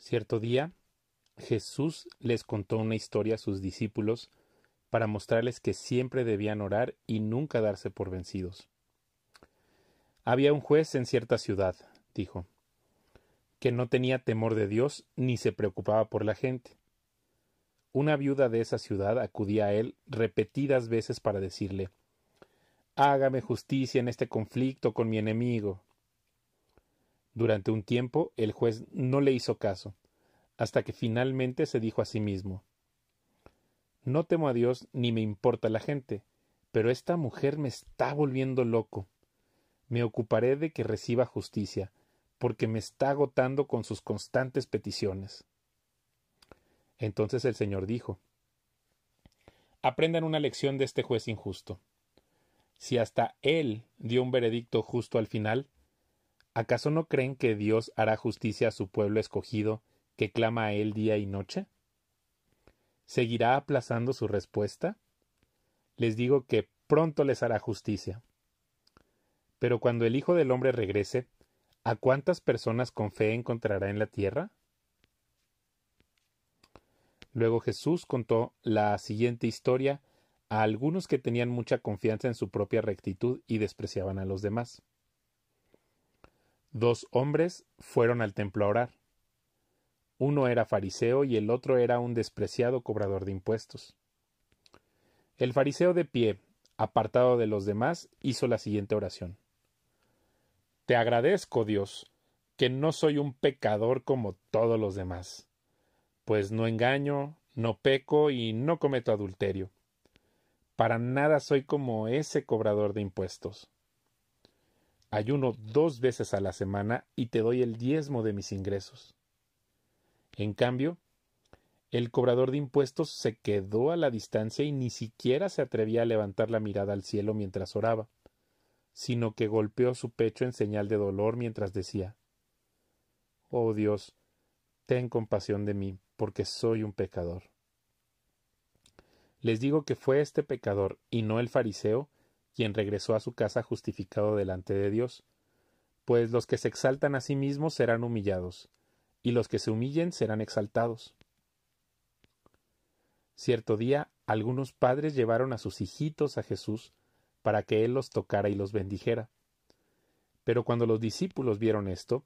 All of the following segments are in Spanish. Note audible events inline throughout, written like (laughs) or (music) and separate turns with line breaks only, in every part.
Cierto día, Jesús les contó una historia a sus discípulos para mostrarles que siempre debían orar y nunca darse por vencidos. Había un juez en cierta ciudad, dijo, que no tenía temor de Dios ni se preocupaba por la gente. Una viuda de esa ciudad acudía a él repetidas veces para decirle Hágame justicia en este conflicto con mi enemigo. Durante un tiempo el juez no le hizo caso, hasta que finalmente se dijo a sí mismo No temo a Dios ni me importa la gente, pero esta mujer me está volviendo loco. Me ocuparé de que reciba justicia, porque me está agotando con sus constantes peticiones. Entonces el Señor dijo Aprendan una lección de este juez injusto. Si hasta él dio un veredicto justo al final, ¿Acaso no creen que Dios hará justicia a su pueblo escogido, que clama a Él día y noche? ¿Seguirá aplazando su respuesta? Les digo que pronto les hará justicia. Pero cuando el Hijo del Hombre regrese, ¿a cuántas personas con fe encontrará en la tierra? Luego Jesús contó la siguiente historia a algunos que tenían mucha confianza en su propia rectitud y despreciaban a los demás. Dos hombres fueron al templo a orar. Uno era fariseo y el otro era un despreciado cobrador de impuestos. El fariseo de pie, apartado de los demás, hizo la siguiente oración. Te agradezco, Dios, que no soy un pecador como todos los demás, pues no engaño, no peco y no cometo adulterio. Para nada soy como ese cobrador de impuestos ayuno dos veces a la semana y te doy el diezmo de mis ingresos. En cambio, el cobrador de impuestos se quedó a la distancia y ni siquiera se atrevía a levantar la mirada al cielo mientras oraba, sino que golpeó su pecho en señal de dolor mientras decía Oh Dios, ten compasión de mí, porque soy un pecador. Les digo que fue este pecador, y no el fariseo, quien regresó a su casa justificado delante de Dios. Pues los que se exaltan a sí mismos serán humillados, y los que se humillen serán exaltados. Cierto día algunos padres llevaron a sus hijitos a Jesús para que él los tocara y los bendijera. Pero cuando los discípulos vieron esto,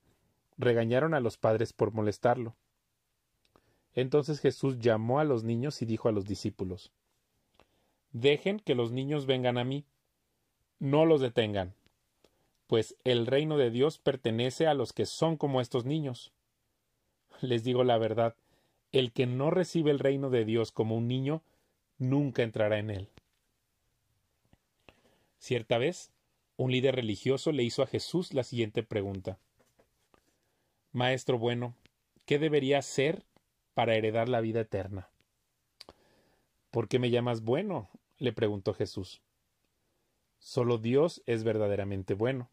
regañaron a los padres por molestarlo. Entonces Jesús llamó a los niños y dijo a los discípulos Dejen que los niños vengan a mí, no los detengan, pues el reino de Dios pertenece a los que son como estos niños. Les digo la verdad, el que no recibe el reino de Dios como un niño, nunca entrará en él. Cierta vez, un líder religioso le hizo a Jesús la siguiente pregunta. Maestro bueno, ¿qué debería hacer para heredar la vida eterna? ¿Por qué me llamas bueno? le preguntó Jesús. Solo Dios es verdaderamente bueno.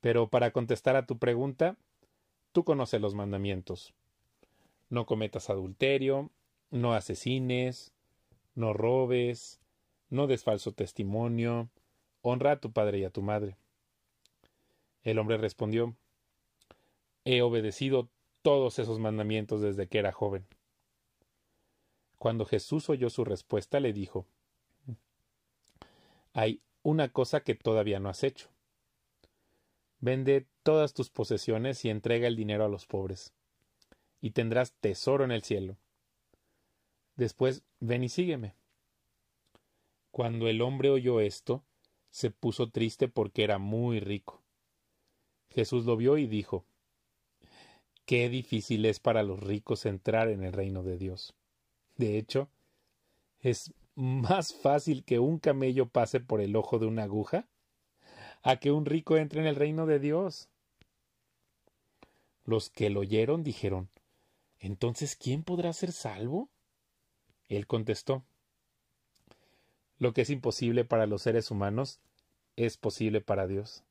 Pero para contestar a tu pregunta, tú conoces los mandamientos. No cometas adulterio, no asesines, no robes, no des falso testimonio, honra a tu padre y a tu madre. El hombre respondió, he obedecido todos esos mandamientos desde que era joven. Cuando Jesús oyó su respuesta, le dijo, hay una cosa que todavía no has hecho. Vende todas tus posesiones y entrega el dinero a los pobres, y tendrás tesoro en el cielo. Después, ven y sígueme. Cuando el hombre oyó esto, se puso triste porque era muy rico. Jesús lo vio y dijo, Qué difícil es para los ricos entrar en el reino de Dios. De hecho, es más fácil que un camello pase por el ojo de una aguja a que un rico entre en el reino de Dios. Los que lo oyeron dijeron Entonces, ¿quién podrá ser salvo? Él contestó Lo que es imposible para los seres humanos es posible para Dios.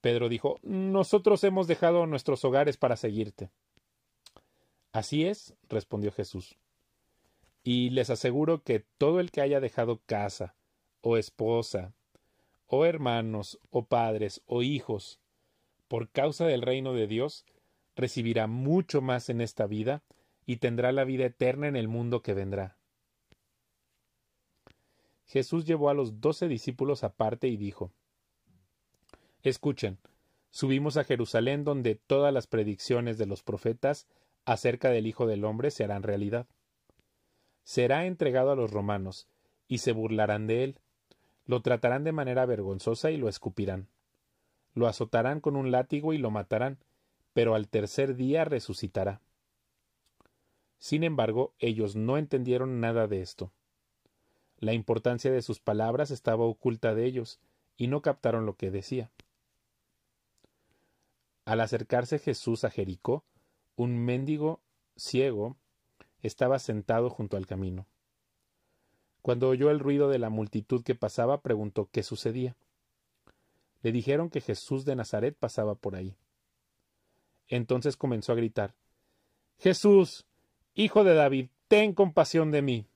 Pedro dijo Nosotros hemos dejado nuestros hogares para seguirte. Así es, respondió Jesús. Y les aseguro que todo el que haya dejado casa, o esposa, o hermanos, o padres, o hijos, por causa del reino de Dios, recibirá mucho más en esta vida y tendrá la vida eterna en el mundo que vendrá. Jesús llevó a los doce discípulos aparte y dijo Escuchen, subimos a Jerusalén donde todas las predicciones de los profetas acerca del Hijo del Hombre se harán realidad será entregado a los romanos, y se burlarán de él, lo tratarán de manera vergonzosa y lo escupirán. Lo azotarán con un látigo y lo matarán, pero al tercer día resucitará. Sin embargo, ellos no entendieron nada de esto. La importancia de sus palabras estaba oculta de ellos, y no captaron lo que decía. Al acercarse Jesús a Jericó, un mendigo ciego estaba sentado junto al camino. Cuando oyó el ruido de la multitud que pasaba, preguntó qué sucedía. Le dijeron que Jesús de Nazaret pasaba por ahí. Entonces comenzó a gritar Jesús, hijo de David, ten compasión de mí.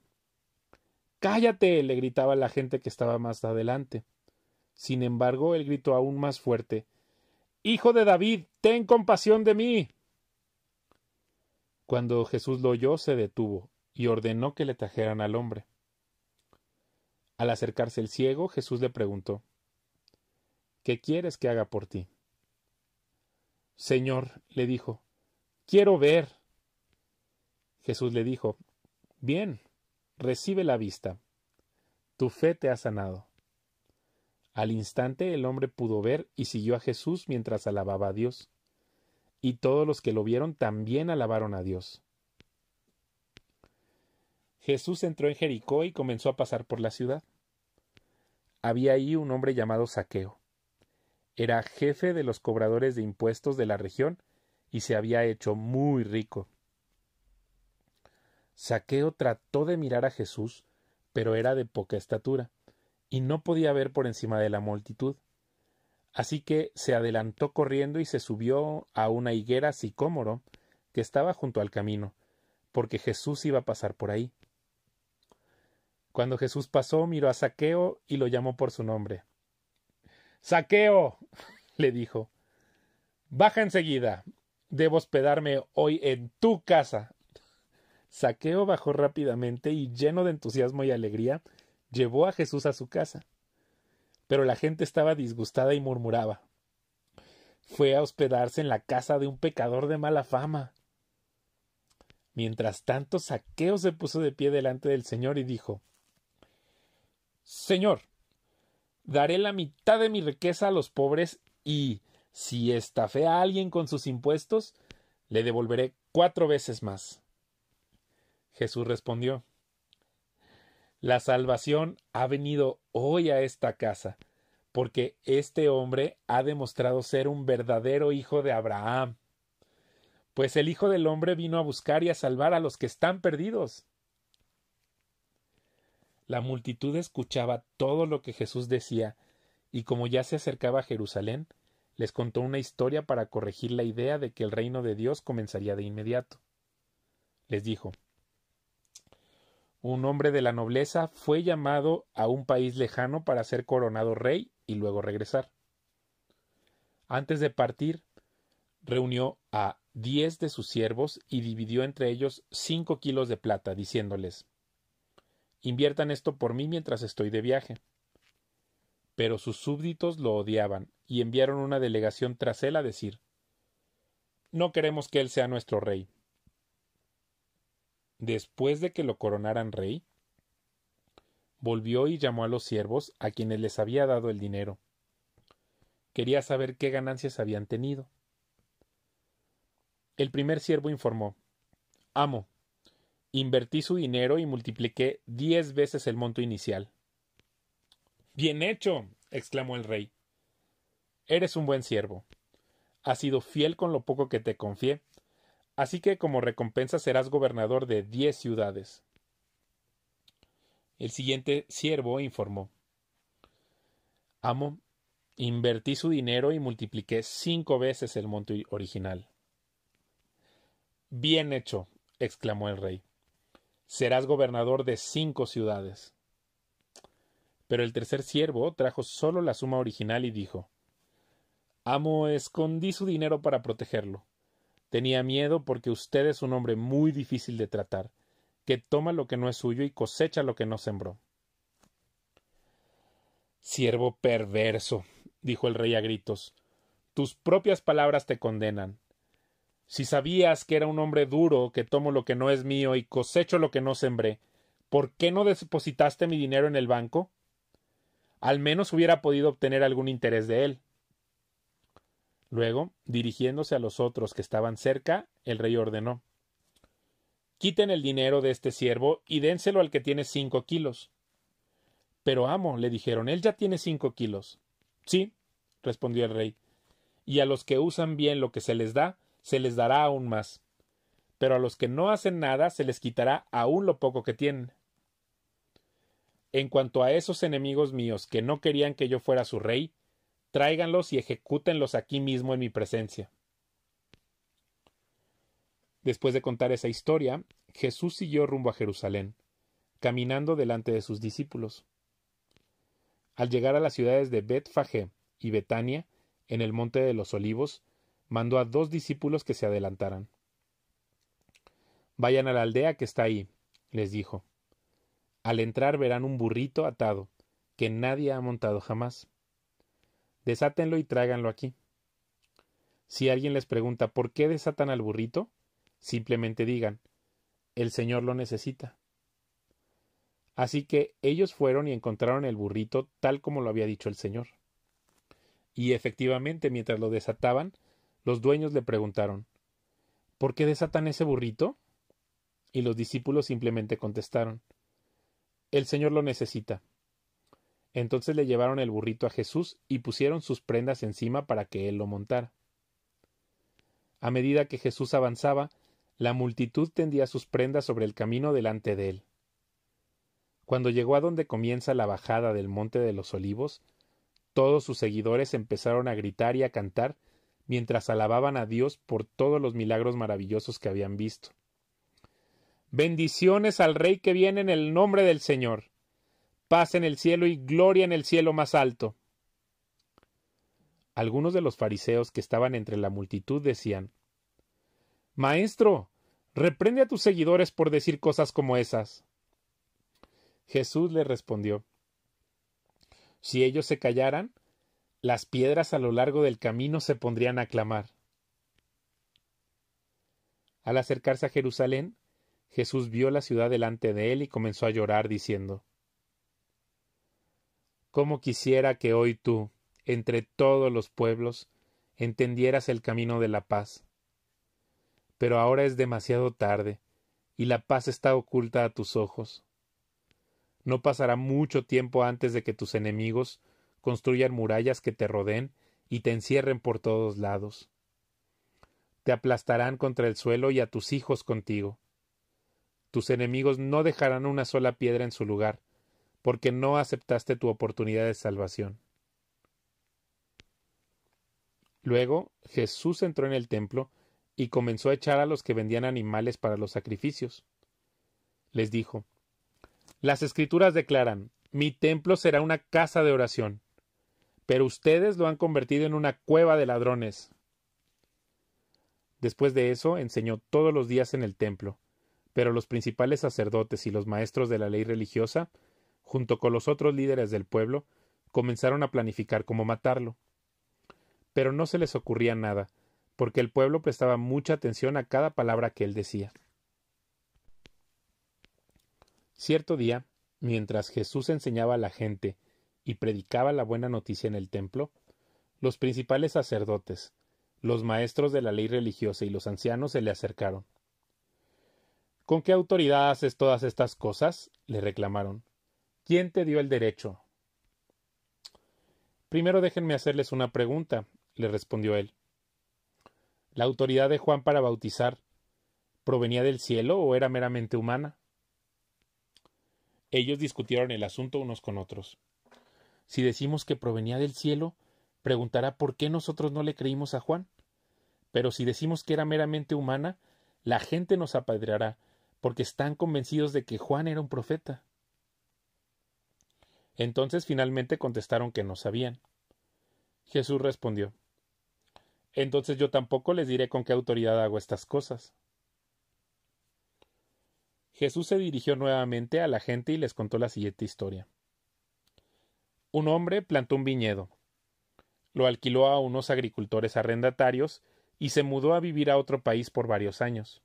Cállate. le gritaba la gente que estaba más adelante. Sin embargo, él gritó aún más fuerte Hijo de David, ten compasión de mí. Cuando Jesús lo oyó, se detuvo y ordenó que le trajeran al hombre. Al acercarse el ciego, Jesús le preguntó ¿Qué quieres que haga por ti? Señor, le dijo, quiero ver. Jesús le dijo, Bien, recibe la vista. Tu fe te ha sanado. Al instante el hombre pudo ver y siguió a Jesús mientras alababa a Dios y todos los que lo vieron también alabaron a Dios. Jesús entró en Jericó y comenzó a pasar por la ciudad. Había ahí un hombre llamado Saqueo. Era jefe de los cobradores de impuestos de la región y se había hecho muy rico. Saqueo trató de mirar a Jesús, pero era de poca estatura, y no podía ver por encima de la multitud. Así que se adelantó corriendo y se subió a una higuera sicómoro que estaba junto al camino, porque Jesús iba a pasar por ahí. Cuando Jesús pasó, miró a Saqueo y lo llamó por su nombre. Saqueo, (laughs) le dijo, baja enseguida. Debo hospedarme hoy en tu casa. Saqueo bajó rápidamente y lleno de entusiasmo y alegría, llevó a Jesús a su casa pero la gente estaba disgustada y murmuraba. Fue a hospedarse en la casa de un pecador de mala fama. Mientras tanto, Saqueo se puso de pie delante del Señor y dijo Señor, daré la mitad de mi riqueza a los pobres y, si estafé a alguien con sus impuestos, le devolveré cuatro veces más. Jesús respondió la salvación ha venido hoy a esta casa, porque este hombre ha demostrado ser un verdadero hijo de Abraham. Pues el Hijo del hombre vino a buscar y a salvar a los que están perdidos. La multitud escuchaba todo lo que Jesús decía, y como ya se acercaba a Jerusalén, les contó una historia para corregir la idea de que el reino de Dios comenzaría de inmediato. Les dijo un hombre de la nobleza, fue llamado a un país lejano para ser coronado rey y luego regresar. Antes de partir, reunió a diez de sus siervos y dividió entre ellos cinco kilos de plata, diciéndoles Inviertan esto por mí mientras estoy de viaje. Pero sus súbditos lo odiaban y enviaron una delegación tras él a decir No queremos que él sea nuestro rey después de que lo coronaran rey, volvió y llamó a los siervos a quienes les había dado el dinero. Quería saber qué ganancias habían tenido. El primer siervo informó Amo, invertí su dinero y multipliqué diez veces el monto inicial. Bien hecho. exclamó el rey. Eres un buen siervo. Has sido fiel con lo poco que te confié. Así que como recompensa serás gobernador de diez ciudades. El siguiente siervo informó Amo, invertí su dinero y multipliqué cinco veces el monto original. Bien hecho, exclamó el rey. Serás gobernador de cinco ciudades. Pero el tercer siervo trajo solo la suma original y dijo Amo, escondí su dinero para protegerlo. Tenía miedo porque usted es un hombre muy difícil de tratar, que toma lo que no es suyo y cosecha lo que no sembró. Siervo perverso, dijo el rey a gritos, tus propias palabras te condenan. Si sabías que era un hombre duro, que tomo lo que no es mío y cosecho lo que no sembré, ¿por qué no depositaste mi dinero en el banco? Al menos hubiera podido obtener algún interés de él. Luego, dirigiéndose a los otros que estaban cerca, el rey ordenó Quiten el dinero de este siervo y dénselo al que tiene cinco kilos. Pero amo, le dijeron, él ya tiene cinco kilos. Sí, respondió el rey. Y a los que usan bien lo que se les da, se les dará aún más. Pero a los que no hacen nada, se les quitará aún lo poco que tienen. En cuanto a esos enemigos míos que no querían que yo fuera su rey, tráiganlos y ejecútenlos aquí mismo en mi presencia. Después de contar esa historia, Jesús siguió rumbo a Jerusalén, caminando delante de sus discípulos. Al llegar a las ciudades de Betfagé y Betania, en el monte de los olivos, mandó a dos discípulos que se adelantaran. Vayan a la aldea que está ahí, les dijo. Al entrar verán un burrito atado, que nadie ha montado jamás. Desátenlo y tráiganlo aquí. Si alguien les pregunta por qué desatan al burrito, simplemente digan el Señor lo necesita. Así que ellos fueron y encontraron el burrito tal como lo había dicho el Señor. Y efectivamente, mientras lo desataban, los dueños le preguntaron ¿Por qué desatan ese burrito? Y los discípulos simplemente contestaron El Señor lo necesita. Entonces le llevaron el burrito a Jesús y pusieron sus prendas encima para que él lo montara. A medida que Jesús avanzaba, la multitud tendía sus prendas sobre el camino delante de él. Cuando llegó a donde comienza la bajada del Monte de los Olivos, todos sus seguidores empezaron a gritar y a cantar mientras alababan a Dios por todos los milagros maravillosos que habían visto. Bendiciones al Rey que viene en el nombre del Señor paz en el cielo y gloria en el cielo más alto. Algunos de los fariseos que estaban entre la multitud decían Maestro, reprende a tus seguidores por decir cosas como esas. Jesús le respondió Si ellos se callaran, las piedras a lo largo del camino se pondrían a clamar. Al acercarse a Jerusalén, Jesús vio la ciudad delante de él y comenzó a llorar, diciendo cómo quisiera que hoy tú, entre todos los pueblos, entendieras el camino de la paz. Pero ahora es demasiado tarde, y la paz está oculta a tus ojos. No pasará mucho tiempo antes de que tus enemigos construyan murallas que te rodeen y te encierren por todos lados. Te aplastarán contra el suelo y a tus hijos contigo. Tus enemigos no dejarán una sola piedra en su lugar, porque no aceptaste tu oportunidad de salvación. Luego Jesús entró en el templo y comenzó a echar a los que vendían animales para los sacrificios. Les dijo, Las escrituras declaran, mi templo será una casa de oración, pero ustedes lo han convertido en una cueva de ladrones. Después de eso enseñó todos los días en el templo, pero los principales sacerdotes y los maestros de la ley religiosa junto con los otros líderes del pueblo, comenzaron a planificar cómo matarlo. Pero no se les ocurría nada, porque el pueblo prestaba mucha atención a cada palabra que él decía. Cierto día, mientras Jesús enseñaba a la gente y predicaba la buena noticia en el templo, los principales sacerdotes, los maestros de la ley religiosa y los ancianos se le acercaron. ¿Con qué autoridad haces todas estas cosas? le reclamaron. ¿Quién te dio el derecho? Primero déjenme hacerles una pregunta, le respondió él. ¿La autoridad de Juan para bautizar provenía del cielo o era meramente humana? Ellos discutieron el asunto unos con otros. Si decimos que provenía del cielo, preguntará por qué nosotros no le creímos a Juan. Pero si decimos que era meramente humana, la gente nos apedreará, porque están convencidos de que Juan era un profeta. Entonces finalmente contestaron que no sabían. Jesús respondió Entonces yo tampoco les diré con qué autoridad hago estas cosas. Jesús se dirigió nuevamente a la gente y les contó la siguiente historia. Un hombre plantó un viñedo, lo alquiló a unos agricultores arrendatarios y se mudó a vivir a otro país por varios años.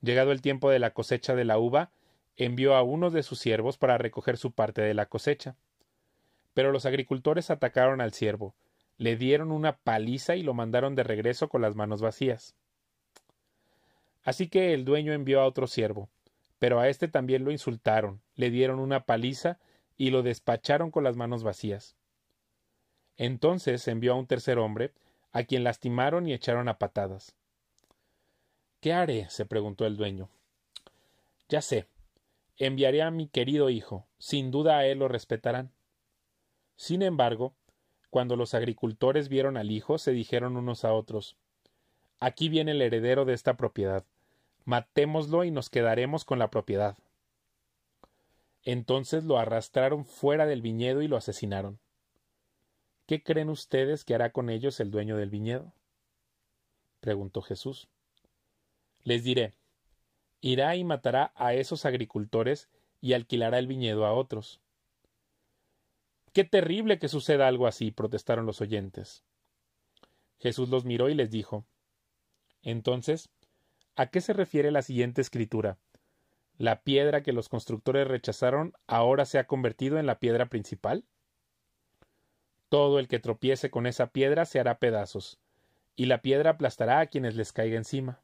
Llegado el tiempo de la cosecha de la uva, envió a uno de sus siervos para recoger su parte de la cosecha. Pero los agricultores atacaron al siervo, le dieron una paliza y lo mandaron de regreso con las manos vacías. Así que el dueño envió a otro siervo, pero a este también lo insultaron, le dieron una paliza y lo despacharon con las manos vacías. Entonces envió a un tercer hombre, a quien lastimaron y echaron a patadas. ¿Qué haré? se preguntó el dueño. Ya sé, enviaré a mi querido hijo. Sin duda a él lo respetarán. Sin embargo, cuando los agricultores vieron al hijo, se dijeron unos a otros Aquí viene el heredero de esta propiedad. Matémoslo y nos quedaremos con la propiedad. Entonces lo arrastraron fuera del viñedo y lo asesinaron. ¿Qué creen ustedes que hará con ellos el dueño del viñedo? preguntó Jesús. Les diré irá y matará a esos agricultores y alquilará el viñedo a otros. Qué terrible que suceda algo así, protestaron los oyentes. Jesús los miró y les dijo Entonces, ¿a qué se refiere la siguiente escritura? ¿La piedra que los constructores rechazaron ahora se ha convertido en la piedra principal? Todo el que tropiece con esa piedra se hará pedazos, y la piedra aplastará a quienes les caiga encima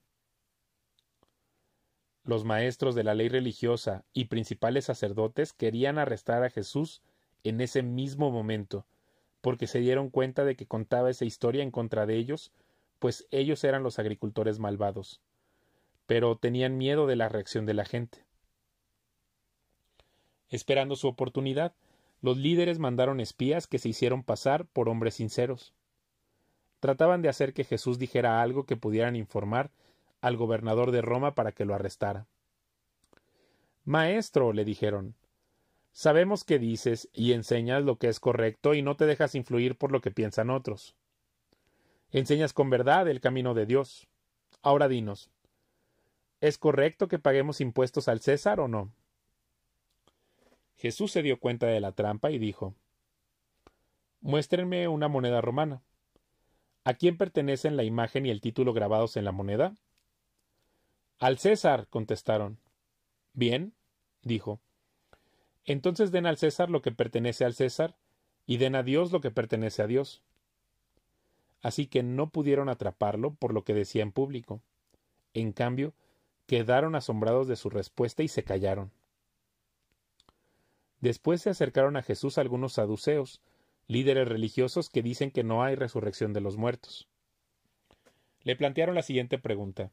los maestros de la ley religiosa y principales sacerdotes querían arrestar a Jesús en ese mismo momento, porque se dieron cuenta de que contaba esa historia en contra de ellos, pues ellos eran los agricultores malvados. Pero tenían miedo de la reacción de la gente. Esperando su oportunidad, los líderes mandaron espías que se hicieron pasar por hombres sinceros. Trataban de hacer que Jesús dijera algo que pudieran informar al gobernador de Roma para que lo arrestara. Maestro, le dijeron, sabemos que dices y enseñas lo que es correcto y no te dejas influir por lo que piensan otros. Enseñas con verdad el camino de Dios. Ahora dinos, ¿es correcto que paguemos impuestos al César o no? Jesús se dio cuenta de la trampa y dijo Muéstrenme una moneda romana. ¿A quién pertenecen la imagen y el título grabados en la moneda? Al César contestaron. Bien, dijo. Entonces den al César lo que pertenece al César, y den a Dios lo que pertenece a Dios. Así que no pudieron atraparlo por lo que decía en público. En cambio, quedaron asombrados de su respuesta y se callaron. Después se acercaron a Jesús algunos saduceos, líderes religiosos que dicen que no hay resurrección de los muertos. Le plantearon la siguiente pregunta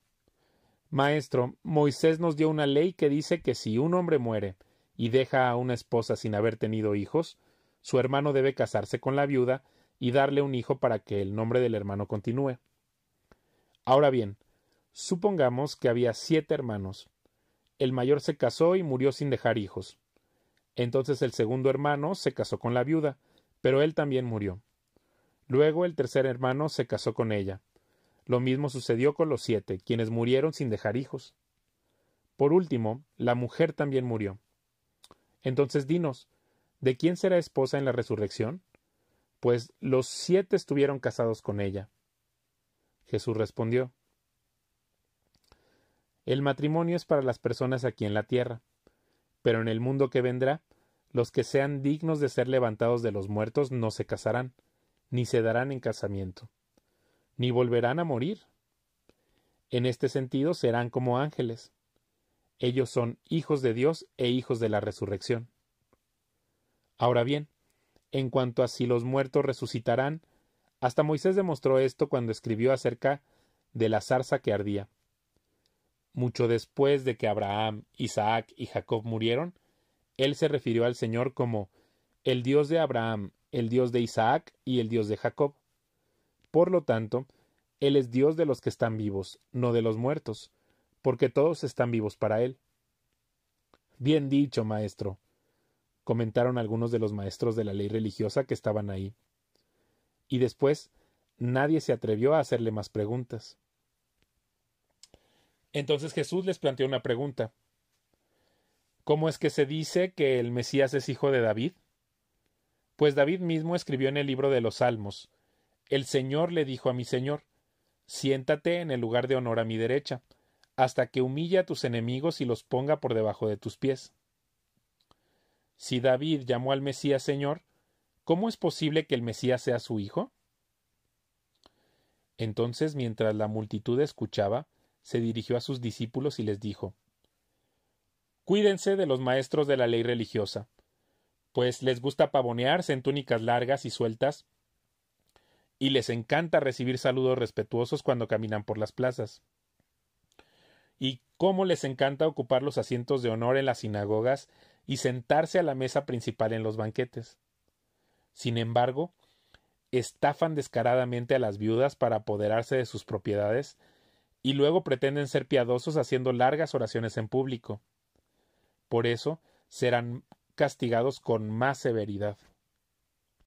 Maestro, Moisés nos dio una ley que dice que si un hombre muere y deja a una esposa sin haber tenido hijos, su hermano debe casarse con la viuda y darle un hijo para que el nombre del hermano continúe. Ahora bien, supongamos que había siete hermanos. El mayor se casó y murió sin dejar hijos. Entonces el segundo hermano se casó con la viuda, pero él también murió. Luego el tercer hermano se casó con ella, lo mismo sucedió con los siete, quienes murieron sin dejar hijos. Por último, la mujer también murió. Entonces dinos, ¿de quién será esposa en la resurrección? Pues los siete estuvieron casados con ella. Jesús respondió, El matrimonio es para las personas aquí en la tierra, pero en el mundo que vendrá, los que sean dignos de ser levantados de los muertos no se casarán, ni se darán en casamiento, ni volverán a morir. En este sentido serán como ángeles. Ellos son hijos de Dios e hijos de la resurrección. Ahora bien, en cuanto a si los muertos resucitarán, hasta Moisés demostró esto cuando escribió acerca de la zarza que ardía. Mucho después de que Abraham, Isaac y Jacob murieron, él se refirió al Señor como el Dios de Abraham, el Dios de Isaac y el Dios de Jacob. Por lo tanto, Él es Dios de los que están vivos, no de los muertos, porque todos están vivos para Él. Bien dicho, maestro, comentaron algunos de los maestros de la ley religiosa que estaban ahí. Y después nadie se atrevió a hacerle más preguntas. Entonces Jesús les planteó una pregunta. ¿Cómo es que se dice que el Mesías es hijo de David? Pues David mismo escribió en el libro de los Salmos el Señor le dijo a mi Señor Siéntate en el lugar de honor a mi derecha, hasta que humille a tus enemigos y los ponga por debajo de tus pies. Si David llamó al Mesías Señor, ¿cómo es posible que el Mesías sea su hijo? Entonces, mientras la multitud escuchaba, se dirigió a sus discípulos y les dijo Cuídense de los maestros de la ley religiosa, pues les gusta pavonearse en túnicas largas y sueltas y les encanta recibir saludos respetuosos cuando caminan por las plazas. Y cómo les encanta ocupar los asientos de honor en las sinagogas y sentarse a la mesa principal en los banquetes. Sin embargo, estafan descaradamente a las viudas para apoderarse de sus propiedades y luego pretenden ser piadosos haciendo largas oraciones en público. Por eso serán castigados con más severidad.